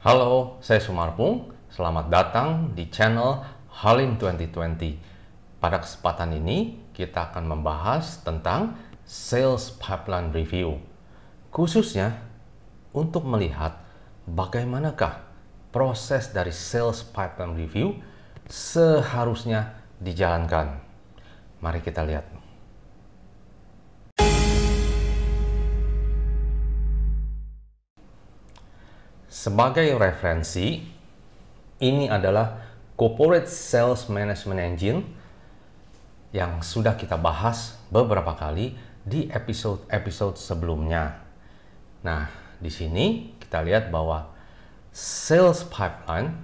Halo, saya Sumarpung. Selamat datang di channel Halim 2020. Pada kesempatan ini, kita akan membahas tentang sales pipeline review. Khususnya untuk melihat bagaimanakah proses dari sales pipeline review seharusnya dijalankan. Mari kita lihat. Sebagai referensi, ini adalah Corporate Sales Management Engine yang sudah kita bahas beberapa kali di episode-episode sebelumnya. Nah, di sini kita lihat bahwa sales pipeline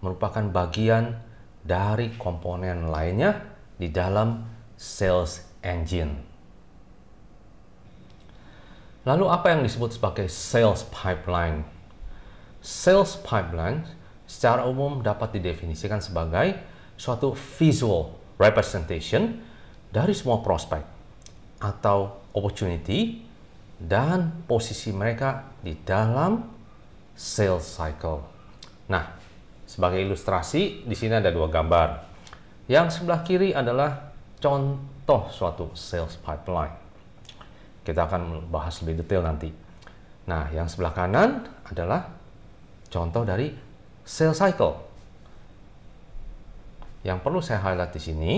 merupakan bagian dari komponen lainnya di dalam sales engine. Lalu apa yang disebut sebagai sales pipeline? Sales pipeline secara umum dapat didefinisikan sebagai suatu visual representation dari semua prospek atau opportunity dan posisi mereka di dalam sales cycle. Nah, sebagai ilustrasi, di sini ada dua gambar. Yang sebelah kiri adalah contoh suatu sales pipeline. Kita akan bahas lebih detail nanti. Nah, yang sebelah kanan adalah contoh dari sales cycle. Yang perlu saya highlight di sini,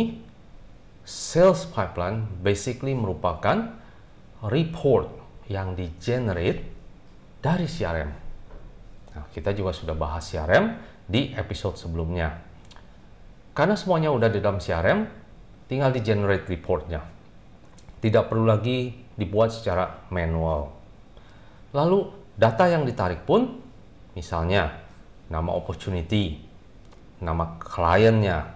sales pipeline basically merupakan report yang di-generate dari CRM. Nah, kita juga sudah bahas CRM di episode sebelumnya. Karena semuanya udah di dalam CRM, tinggal di-generate reportnya. Tidak perlu lagi dibuat secara manual. Lalu, data yang ditarik pun Misalnya, nama opportunity, nama kliennya,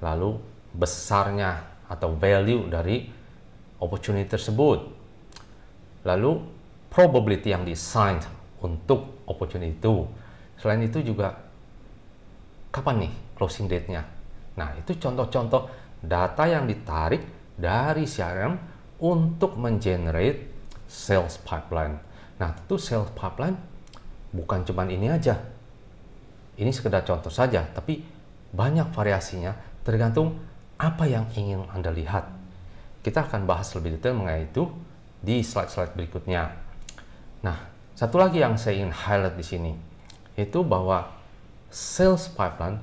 lalu besarnya atau value dari opportunity tersebut. Lalu probability yang designed untuk opportunity itu. Selain itu juga kapan nih closing date-nya. Nah, itu contoh-contoh data yang ditarik dari CRM untuk mengenerate sales pipeline. Nah, itu sales pipeline bukan cuman ini aja. Ini sekedar contoh saja, tapi banyak variasinya tergantung apa yang ingin Anda lihat. Kita akan bahas lebih detail mengenai itu di slide-slide berikutnya. Nah, satu lagi yang saya ingin highlight di sini, itu bahwa sales pipeline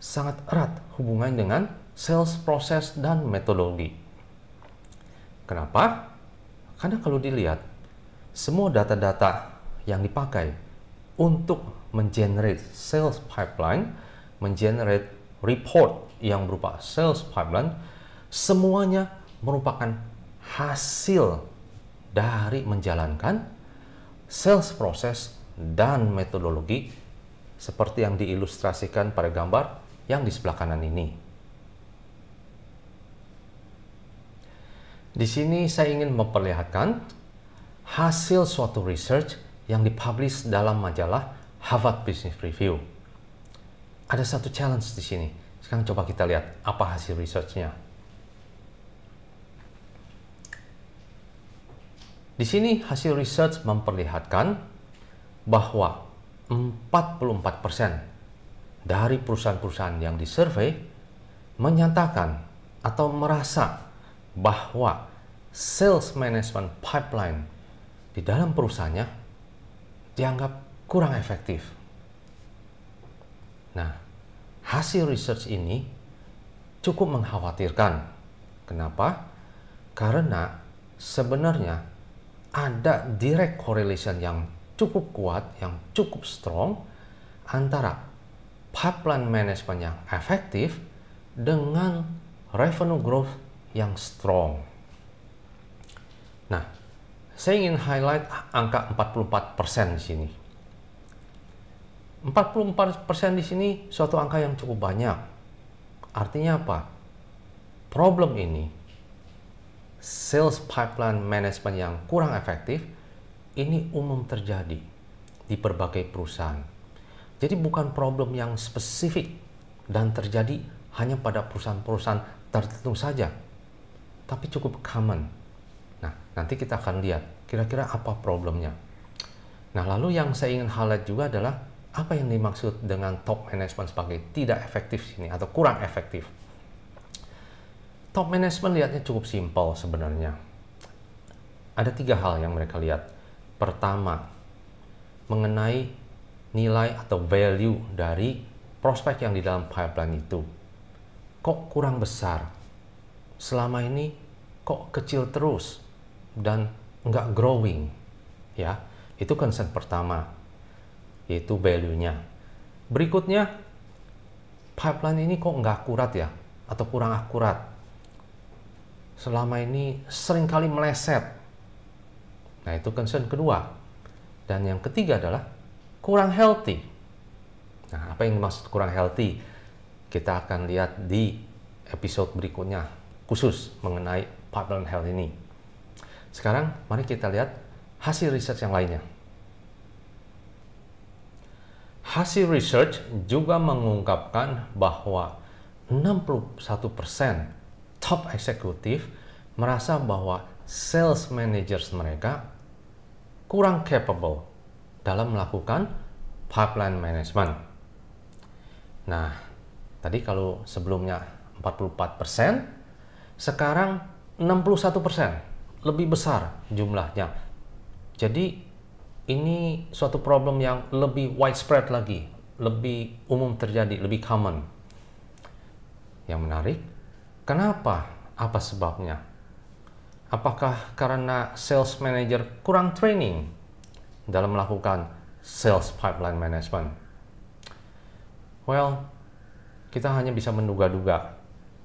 sangat erat hubungan dengan sales proses dan metodologi. Kenapa? Karena kalau dilihat, semua data-data yang dipakai untuk mengenerate sales pipeline, mengenerate report yang berupa sales pipeline, semuanya merupakan hasil dari menjalankan sales proses dan metodologi seperti yang diilustrasikan pada gambar yang di sebelah kanan ini. Di sini saya ingin memperlihatkan hasil suatu research yang dipublish dalam majalah Harvard Business Review. Ada satu challenge di sini. Sekarang coba kita lihat apa hasil researchnya. Di sini hasil research memperlihatkan bahwa 44% dari perusahaan-perusahaan yang disurvey menyatakan atau merasa bahwa sales management pipeline di dalam perusahaannya dianggap kurang efektif. Nah, hasil research ini cukup mengkhawatirkan. Kenapa? Karena sebenarnya ada direct correlation yang cukup kuat, yang cukup strong antara pipeline management yang efektif dengan revenue growth yang strong. Nah, saya ingin highlight angka 44% persen di sini. 44% persen di sini suatu angka yang cukup banyak. Artinya apa? Problem ini, sales pipeline management yang kurang efektif, ini umum terjadi di berbagai perusahaan. Jadi bukan problem yang spesifik dan terjadi hanya pada perusahaan-perusahaan tertentu saja, tapi cukup common Nah, nanti kita akan lihat kira-kira apa problemnya. Nah, lalu yang saya ingin highlight juga adalah apa yang dimaksud dengan top management sebagai tidak efektif sini atau kurang efektif. Top management lihatnya cukup simpel sebenarnya. Ada tiga hal yang mereka lihat. Pertama, mengenai nilai atau value dari prospek yang di dalam pipeline itu. Kok kurang besar? Selama ini kok kecil terus? dan nggak growing ya itu concern pertama yaitu value-nya berikutnya pipeline ini kok nggak akurat ya atau kurang akurat selama ini seringkali meleset nah itu concern kedua dan yang ketiga adalah kurang healthy nah apa yang dimaksud kurang healthy kita akan lihat di episode berikutnya khusus mengenai pipeline health ini sekarang mari kita lihat hasil riset yang lainnya. Hasil research juga mengungkapkan bahwa 61% top eksekutif merasa bahwa sales managers mereka kurang capable dalam melakukan pipeline management. Nah, tadi kalau sebelumnya 44%, sekarang persen lebih besar jumlahnya. Jadi ini suatu problem yang lebih widespread lagi, lebih umum terjadi, lebih common. Yang menarik, kenapa? Apa sebabnya? Apakah karena sales manager kurang training dalam melakukan sales pipeline management? Well, kita hanya bisa menduga-duga.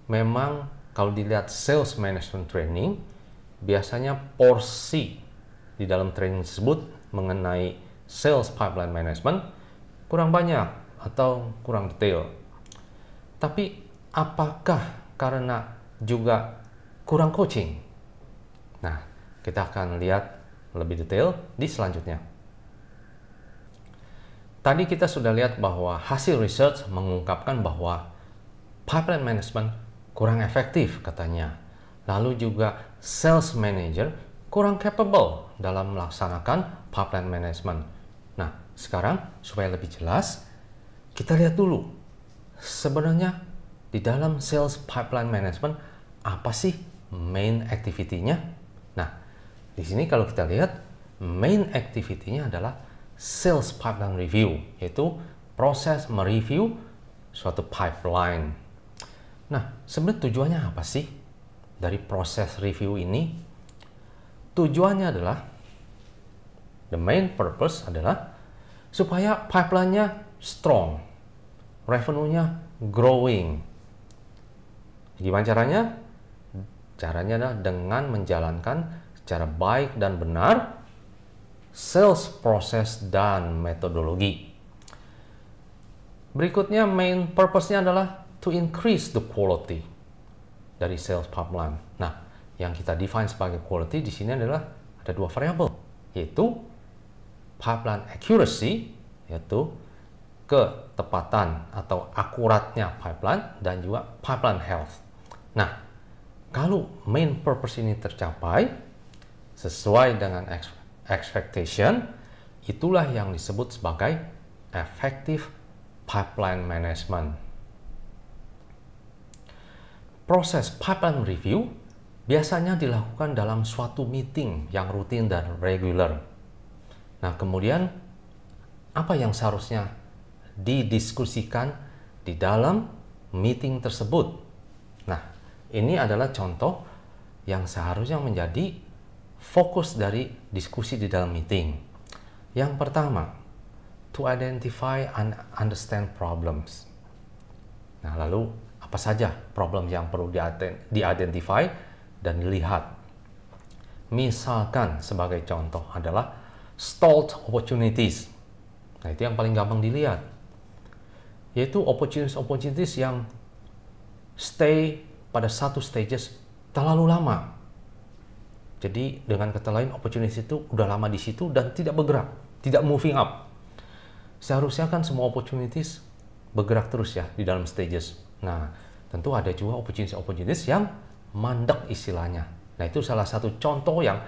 Memang kalau dilihat sales management training, biasanya porsi di dalam training tersebut mengenai sales pipeline management kurang banyak atau kurang detail. Tapi apakah karena juga kurang coaching? Nah, kita akan lihat lebih detail di selanjutnya. Tadi kita sudah lihat bahwa hasil research mengungkapkan bahwa pipeline management kurang efektif katanya lalu juga sales manager kurang capable dalam melaksanakan pipeline management. Nah, sekarang supaya lebih jelas, kita lihat dulu sebenarnya di dalam sales pipeline management apa sih main activity-nya? Nah, di sini kalau kita lihat main activity-nya adalah sales pipeline review, yaitu proses mereview suatu pipeline. Nah, sebenarnya tujuannya apa sih? dari proses review ini tujuannya adalah the main purpose adalah supaya pipeline-nya strong, revenue-nya growing. Gimana caranya? Caranya adalah dengan menjalankan secara baik dan benar sales proses dan metodologi. Berikutnya main purpose-nya adalah to increase the quality dari sales pipeline. Nah, yang kita define sebagai quality di sini adalah ada dua variabel, yaitu pipeline accuracy, yaitu ketepatan atau akuratnya pipeline dan juga pipeline health. Nah, kalau main purpose ini tercapai sesuai dengan expectation, itulah yang disebut sebagai effective pipeline management. Proses pipeline review biasanya dilakukan dalam suatu meeting yang rutin dan regular. Nah, kemudian apa yang seharusnya didiskusikan di dalam meeting tersebut? Nah, ini adalah contoh yang seharusnya menjadi fokus dari diskusi di dalam meeting. Yang pertama, to identify and understand problems. Nah, lalu apa saja problem yang perlu diidentify dan dilihat. Misalkan sebagai contoh adalah stalled opportunities. Nah, itu yang paling gampang dilihat. Yaitu opportunities-opportunities yang stay pada satu stages terlalu lama. Jadi dengan kata lain opportunities itu udah lama di situ dan tidak bergerak, tidak moving up. Seharusnya kan semua opportunities bergerak terus ya di dalam stages Nah, tentu ada juga opportunity-opportunities yang mandek istilahnya. Nah, itu salah satu contoh yang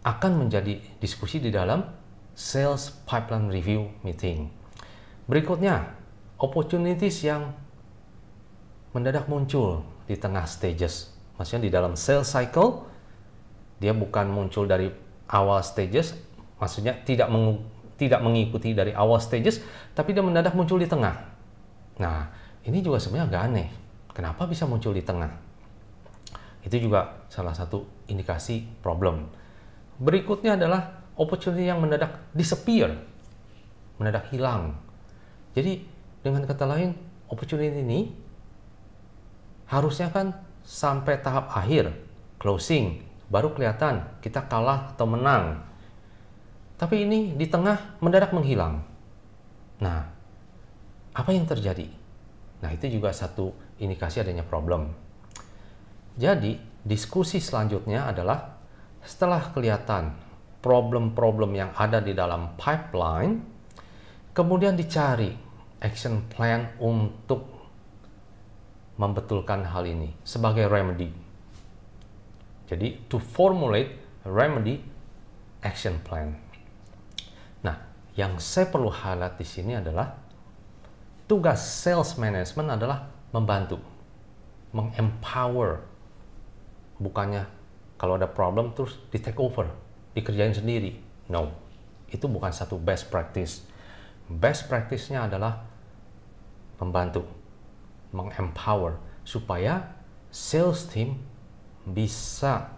akan menjadi diskusi di dalam sales pipeline review meeting. Berikutnya, opportunities yang mendadak muncul di tengah stages. Maksudnya di dalam sales cycle, dia bukan muncul dari awal stages, maksudnya tidak tidak mengikuti dari awal stages, tapi dia mendadak muncul di tengah. Nah, ini juga sebenarnya agak aneh. Kenapa bisa muncul di tengah? Itu juga salah satu indikasi problem. Berikutnya adalah opportunity yang mendadak disappear, mendadak hilang. Jadi dengan kata lain, opportunity ini harusnya kan sampai tahap akhir, closing, baru kelihatan kita kalah atau menang. Tapi ini di tengah mendadak menghilang. Nah, apa yang terjadi? Nah, itu juga satu indikasi adanya problem. Jadi, diskusi selanjutnya adalah setelah kelihatan problem-problem yang ada di dalam pipeline, kemudian dicari action plan untuk membetulkan hal ini sebagai remedy. Jadi, to formulate remedy action plan. Nah, yang saya perlu highlight di sini adalah tugas sales management adalah membantu, mengempower, bukannya kalau ada problem terus di take over, dikerjain sendiri. No, itu bukan satu best practice. Best practice-nya adalah membantu, mengempower, supaya sales team bisa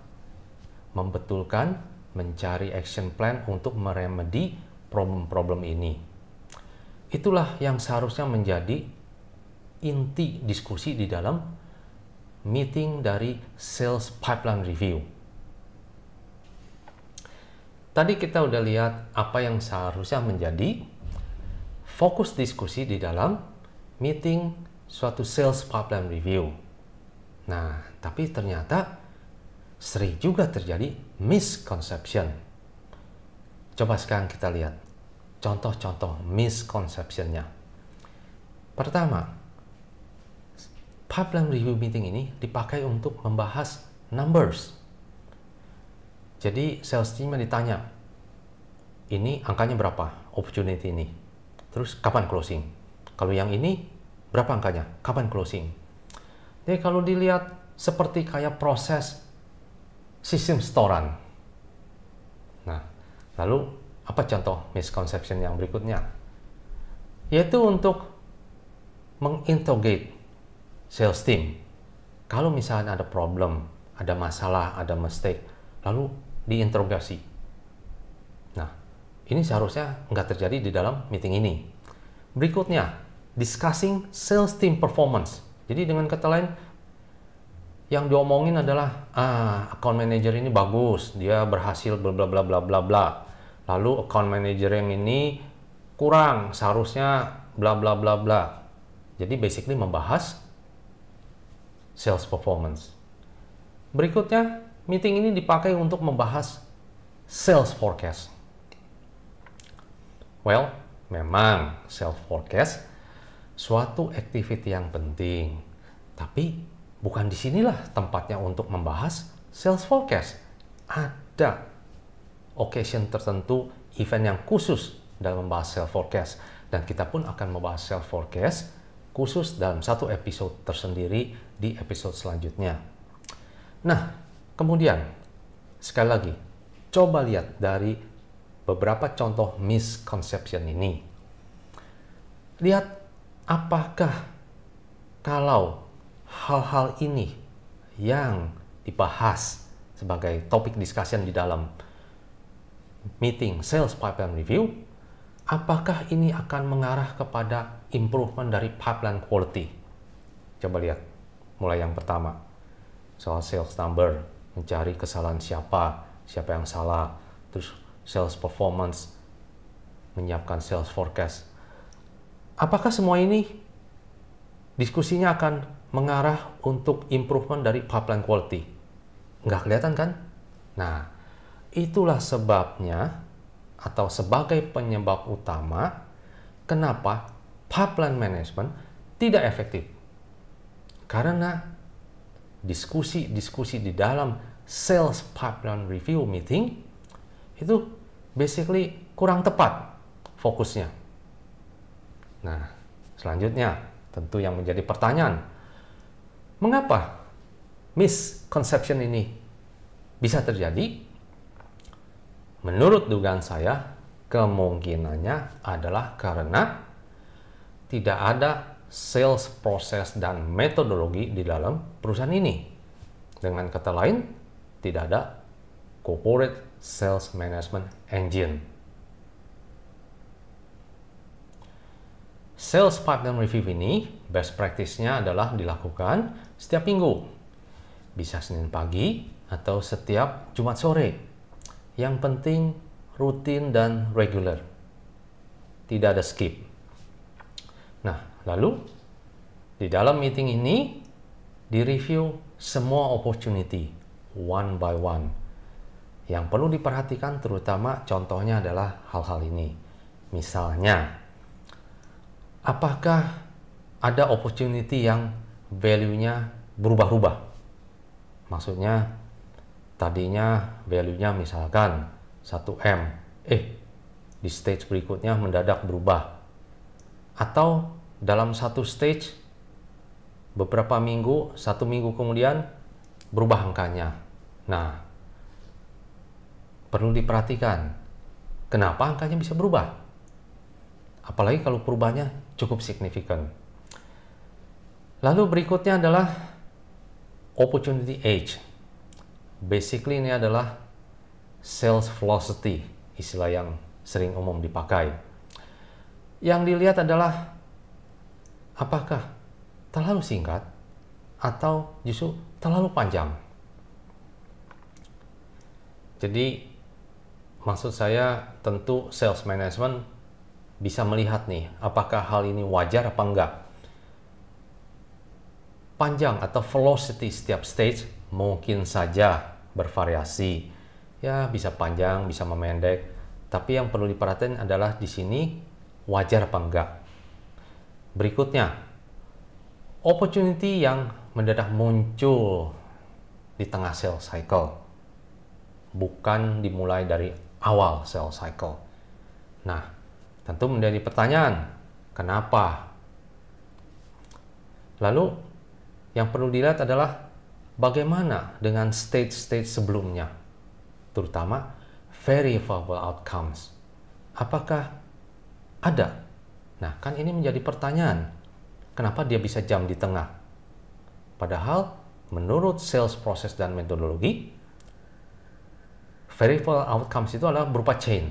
membetulkan mencari action plan untuk meremedi problem-problem ini Itulah yang seharusnya menjadi inti diskusi di dalam meeting dari sales pipeline review. Tadi kita udah lihat apa yang seharusnya menjadi fokus diskusi di dalam meeting suatu sales pipeline review. Nah, tapi ternyata sering juga terjadi misconception. Coba sekarang kita lihat contoh-contoh miskonsepsinya. Pertama, pipeline review meeting ini dipakai untuk membahas numbers. Jadi sales team ditanya, ini angkanya berapa opportunity ini? Terus kapan closing? Kalau yang ini berapa angkanya? Kapan closing? Jadi kalau dilihat seperti kayak proses sistem setoran. Nah, lalu apa contoh misconception yang berikutnya? Yaitu untuk menginterrogate sales team. Kalau misalnya ada problem, ada masalah, ada mistake, lalu diinterogasi. Nah, ini seharusnya nggak terjadi di dalam meeting ini. Berikutnya, discussing sales team performance. Jadi dengan kata lain, yang diomongin adalah ah account manager ini bagus, dia berhasil bla bla bla bla bla bla lalu account manager yang ini kurang seharusnya bla bla bla bla jadi basically membahas sales performance berikutnya meeting ini dipakai untuk membahas sales forecast well memang sales forecast suatu activity yang penting tapi bukan disinilah tempatnya untuk membahas sales forecast ada occasion tertentu, event yang khusus dalam membahas self forecast. Dan kita pun akan membahas self forecast khusus dalam satu episode tersendiri di episode selanjutnya. Nah, kemudian sekali lagi, coba lihat dari beberapa contoh misconception ini. Lihat apakah kalau hal-hal ini yang dibahas sebagai topik discussion di dalam meeting sales pipeline review, apakah ini akan mengarah kepada improvement dari pipeline quality? Coba lihat, mulai yang pertama, soal sales number, mencari kesalahan siapa, siapa yang salah, terus sales performance, menyiapkan sales forecast. Apakah semua ini diskusinya akan mengarah untuk improvement dari pipeline quality? Nggak kelihatan kan? Nah, Itulah sebabnya atau sebagai penyebab utama kenapa pipeline management tidak efektif. Karena diskusi-diskusi di dalam sales pipeline review meeting itu basically kurang tepat fokusnya. Nah, selanjutnya tentu yang menjadi pertanyaan, mengapa misconception ini bisa terjadi? Menurut dugaan saya, kemungkinannya adalah karena tidak ada sales proses dan metodologi di dalam perusahaan ini. Dengan kata lain, tidak ada corporate sales management engine. Sales pipeline review ini best practice-nya adalah dilakukan setiap minggu. Bisa Senin pagi atau setiap Jumat sore yang penting rutin dan regular. Tidak ada skip. Nah, lalu di dalam meeting ini direview semua opportunity one by one. Yang perlu diperhatikan terutama contohnya adalah hal-hal ini. Misalnya, apakah ada opportunity yang value-nya berubah-ubah? Maksudnya tadinya value-nya misalkan 1M, eh di stage berikutnya mendadak berubah. Atau dalam satu stage, beberapa minggu, satu minggu kemudian berubah angkanya. Nah, perlu diperhatikan kenapa angkanya bisa berubah. Apalagi kalau perubahannya cukup signifikan. Lalu berikutnya adalah opportunity age basically ini adalah sales velocity, istilah yang sering umum dipakai. Yang dilihat adalah apakah terlalu singkat atau justru terlalu panjang. Jadi maksud saya tentu sales management bisa melihat nih apakah hal ini wajar apa enggak. Panjang atau velocity setiap stage mungkin saja bervariasi. Ya, bisa panjang, bisa memendek. Tapi yang perlu diperhatikan adalah di sini wajar apa enggak. Berikutnya, opportunity yang mendadak muncul di tengah sales cycle. Bukan dimulai dari awal sales cycle. Nah, tentu menjadi pertanyaan, kenapa? Lalu, yang perlu dilihat adalah Bagaimana dengan stage-stage sebelumnya? Terutama verifiable outcomes. Apakah ada? Nah, kan ini menjadi pertanyaan. Kenapa dia bisa jam di tengah? Padahal menurut sales process dan metodologi, verifiable outcomes itu adalah berupa chain.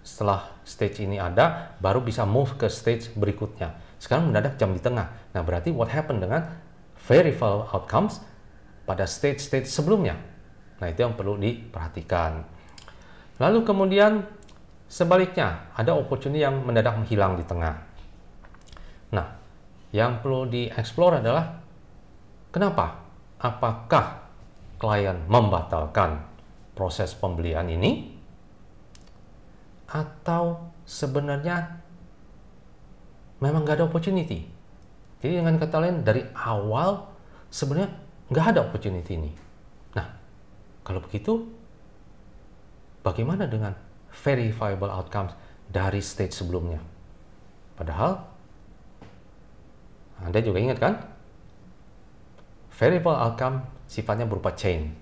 Setelah stage ini ada, baru bisa move ke stage berikutnya. Sekarang mendadak jam di tengah. Nah, berarti what happened dengan verifiable outcomes pada stage-stage sebelumnya. Nah, itu yang perlu diperhatikan. Lalu kemudian sebaliknya, ada opportunity yang mendadak menghilang di tengah. Nah, yang perlu dieksplor adalah kenapa? Apakah klien membatalkan proses pembelian ini? Atau sebenarnya memang nggak ada opportunity? Jadi dengan kata lain, dari awal sebenarnya nggak ada opportunity ini. Nah, kalau begitu, bagaimana dengan verifiable outcomes dari stage sebelumnya? Padahal, Anda juga ingat kan? verifiable outcome sifatnya berupa chain.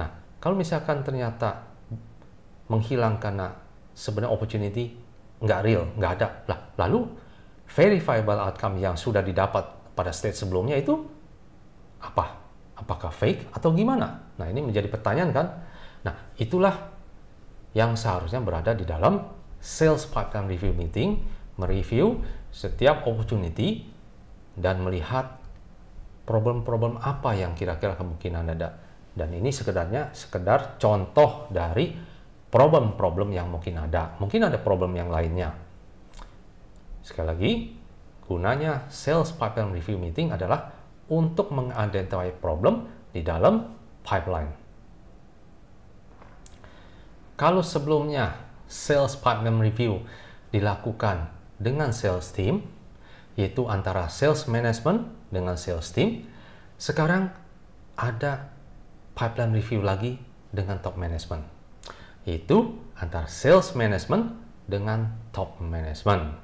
Nah, kalau misalkan ternyata menghilang karena sebenarnya opportunity nggak real, nggak ada. Lah, lalu verifiable outcome yang sudah didapat pada stage sebelumnya itu apa? apakah fake atau gimana? Nah, ini menjadi pertanyaan kan? Nah, itulah yang seharusnya berada di dalam sales pipeline review meeting, mereview setiap opportunity dan melihat problem-problem apa yang kira-kira kemungkinan ada. Dan ini sekedarnya sekedar contoh dari problem-problem yang mungkin ada. Mungkin ada problem yang lainnya. Sekali lagi, gunanya sales pipeline review meeting adalah untuk mengidentify problem di dalam pipeline. Kalau sebelumnya sales pipeline review dilakukan dengan sales team, yaitu antara sales management dengan sales team, sekarang ada pipeline review lagi dengan top management, yaitu antara sales management dengan top management.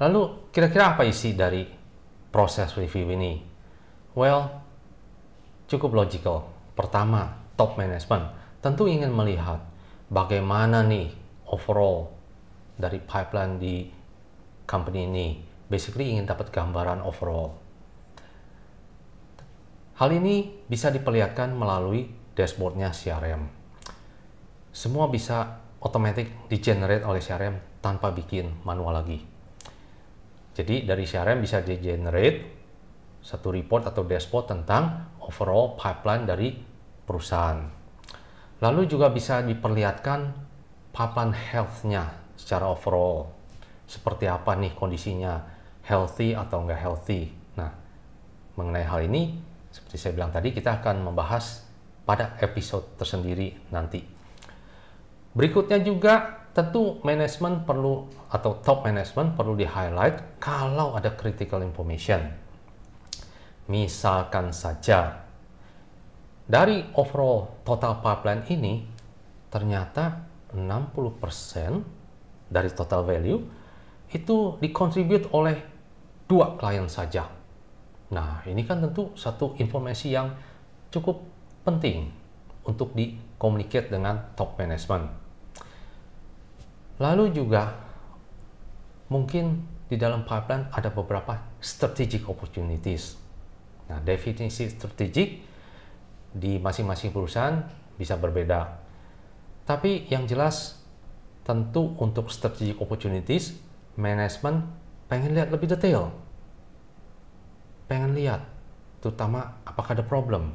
Lalu kira-kira apa isi dari proses review ini? Well, cukup logical. Pertama, top management tentu ingin melihat bagaimana nih overall dari pipeline di company ini. Basically ingin dapat gambaran overall. Hal ini bisa diperlihatkan melalui dashboardnya CRM. Semua bisa otomatis di-generate oleh CRM tanpa bikin manual lagi. Jadi dari CRM bisa di-generate satu report atau dashboard tentang overall pipeline dari perusahaan. Lalu juga bisa diperlihatkan pipeline health-nya secara overall. Seperti apa nih kondisinya, healthy atau nggak healthy. Nah, mengenai hal ini, seperti saya bilang tadi, kita akan membahas pada episode tersendiri nanti. Berikutnya juga tentu manajemen perlu atau top manajemen perlu di highlight kalau ada critical information Misalkan saja, dari overall total pipeline ini, ternyata 60% dari total value itu dikontribut oleh dua klien saja. Nah, ini kan tentu satu informasi yang cukup penting untuk dikomunikasi dengan top management. Lalu juga mungkin di dalam pipeline ada beberapa strategic opportunities Nah, definisi strategik di masing-masing perusahaan bisa berbeda. Tapi yang jelas, tentu untuk strategic opportunities, manajemen pengen lihat lebih detail. Pengen lihat, terutama apakah ada problem.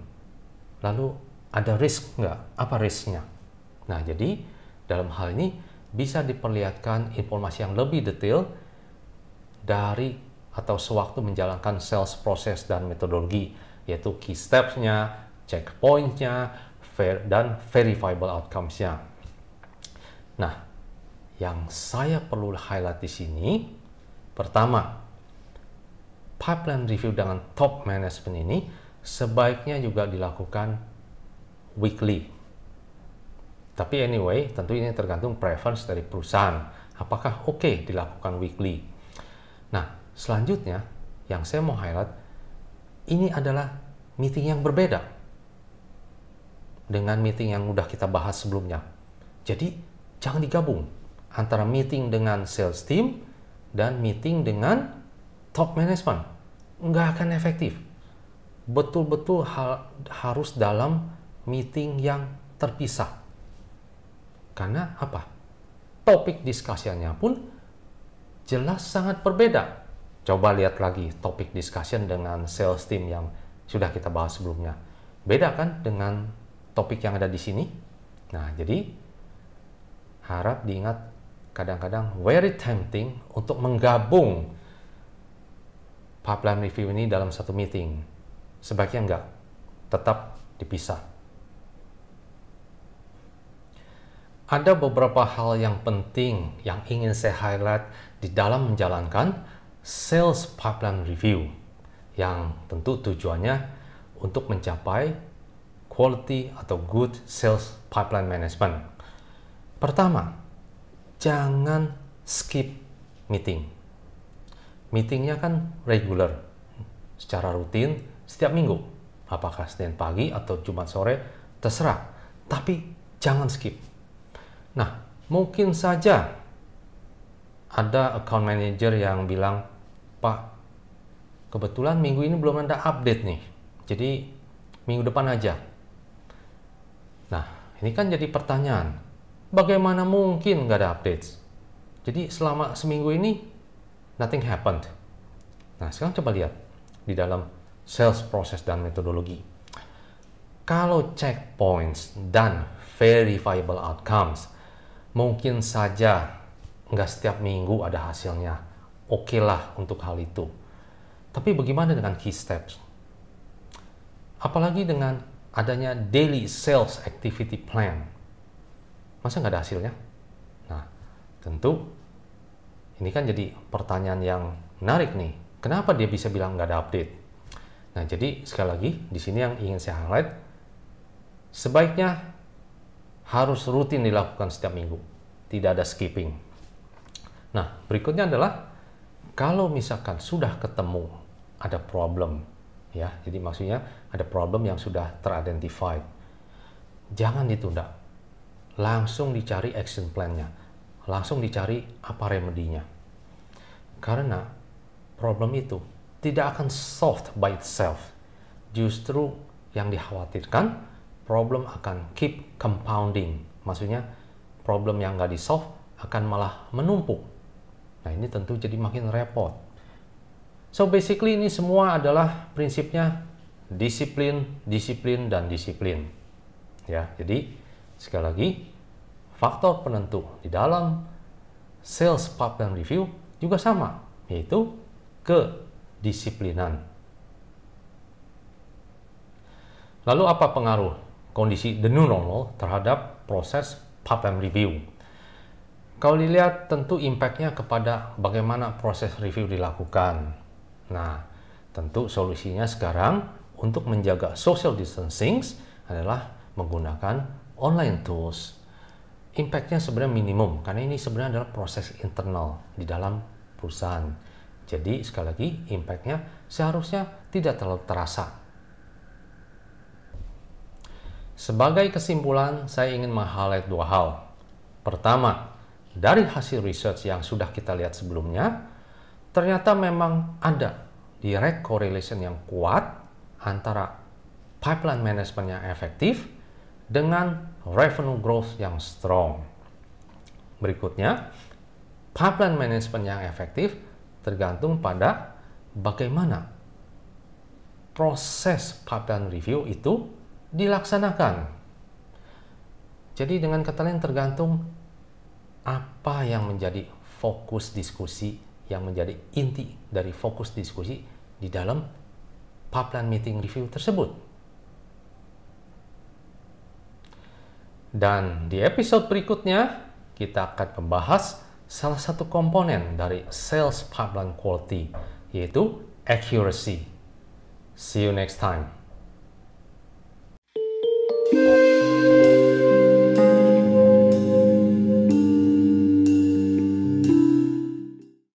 Lalu ada risk nggak? Apa risknya? Nah, jadi dalam hal ini bisa diperlihatkan informasi yang lebih detail dari atau sewaktu menjalankan sales proses dan metodologi, yaitu key steps-nya, checkpoint-nya, dan verifiable outcomes-nya. Nah, yang saya perlu highlight di sini, pertama, pipeline review dengan top management ini sebaiknya juga dilakukan weekly. Tapi anyway, tentu ini tergantung preference dari perusahaan. Apakah oke okay dilakukan weekly? Nah, Selanjutnya, yang saya mau highlight, ini adalah meeting yang berbeda dengan meeting yang udah kita bahas sebelumnya. Jadi, jangan digabung antara meeting dengan sales team dan meeting dengan top management. Nggak akan efektif. Betul-betul ha harus dalam meeting yang terpisah. Karena apa? Topik diskusiannya pun jelas sangat berbeda Coba lihat lagi topik discussion dengan sales team yang sudah kita bahas sebelumnya. Beda kan dengan topik yang ada di sini? Nah, jadi harap diingat kadang-kadang very tempting untuk menggabung pipeline review ini dalam satu meeting. Sebaiknya enggak, tetap dipisah. Ada beberapa hal yang penting yang ingin saya highlight di dalam menjalankan sales pipeline review yang tentu tujuannya untuk mencapai quality atau good sales pipeline management. Pertama, jangan skip meeting. Meetingnya kan regular, secara rutin setiap minggu. Apakah Senin pagi atau Jumat sore, terserah. Tapi jangan skip. Nah, mungkin saja ada account manager yang bilang, Pak, kebetulan minggu ini belum ada update nih. Jadi minggu depan aja. Nah, ini kan jadi pertanyaan. Bagaimana mungkin nggak ada updates? Jadi selama seminggu ini, nothing happened. Nah, sekarang coba lihat di dalam sales process dan metodologi. Kalau checkpoints dan verifiable outcomes, mungkin saja nggak setiap minggu ada hasilnya oke okay lah untuk hal itu. Tapi bagaimana dengan key steps? Apalagi dengan adanya daily sales activity plan. Masa nggak ada hasilnya? Nah, tentu ini kan jadi pertanyaan yang menarik nih. Kenapa dia bisa bilang nggak ada update? Nah, jadi sekali lagi di sini yang ingin saya highlight, sebaiknya harus rutin dilakukan setiap minggu. Tidak ada skipping. Nah, berikutnya adalah kalau misalkan sudah ketemu ada problem, ya, jadi maksudnya ada problem yang sudah teridentified, jangan ditunda, langsung dicari action plan-nya, langsung dicari apa remedinya, karena problem itu tidak akan solved by itself, justru yang dikhawatirkan problem akan keep compounding, maksudnya problem yang nggak di solve akan malah menumpuk Nah ini tentu jadi makin repot. So basically ini semua adalah prinsipnya disiplin, disiplin, dan disiplin. Ya, jadi sekali lagi faktor penentu di dalam sales pipeline review juga sama, yaitu kedisiplinan. Lalu apa pengaruh kondisi the new normal terhadap proses pipeline review? Kalau dilihat tentu impactnya kepada bagaimana proses review dilakukan. Nah, tentu solusinya sekarang untuk menjaga social distancing adalah menggunakan online tools. Impactnya sebenarnya minimum karena ini sebenarnya adalah proses internal di dalam perusahaan. Jadi sekali lagi impactnya seharusnya tidak terlalu terasa. Sebagai kesimpulan, saya ingin meng-highlight dua hal. Pertama, dari hasil research yang sudah kita lihat sebelumnya, ternyata memang ada direct correlation yang kuat antara pipeline management yang efektif dengan revenue growth yang strong. Berikutnya, pipeline management yang efektif tergantung pada bagaimana proses pipeline review itu dilaksanakan. Jadi dengan kata lain tergantung apa yang menjadi fokus diskusi yang menjadi inti dari fokus diskusi di dalam pipeline meeting review tersebut. Dan di episode berikutnya, kita akan membahas salah satu komponen dari sales pipeline quality, yaitu accuracy. See you next time.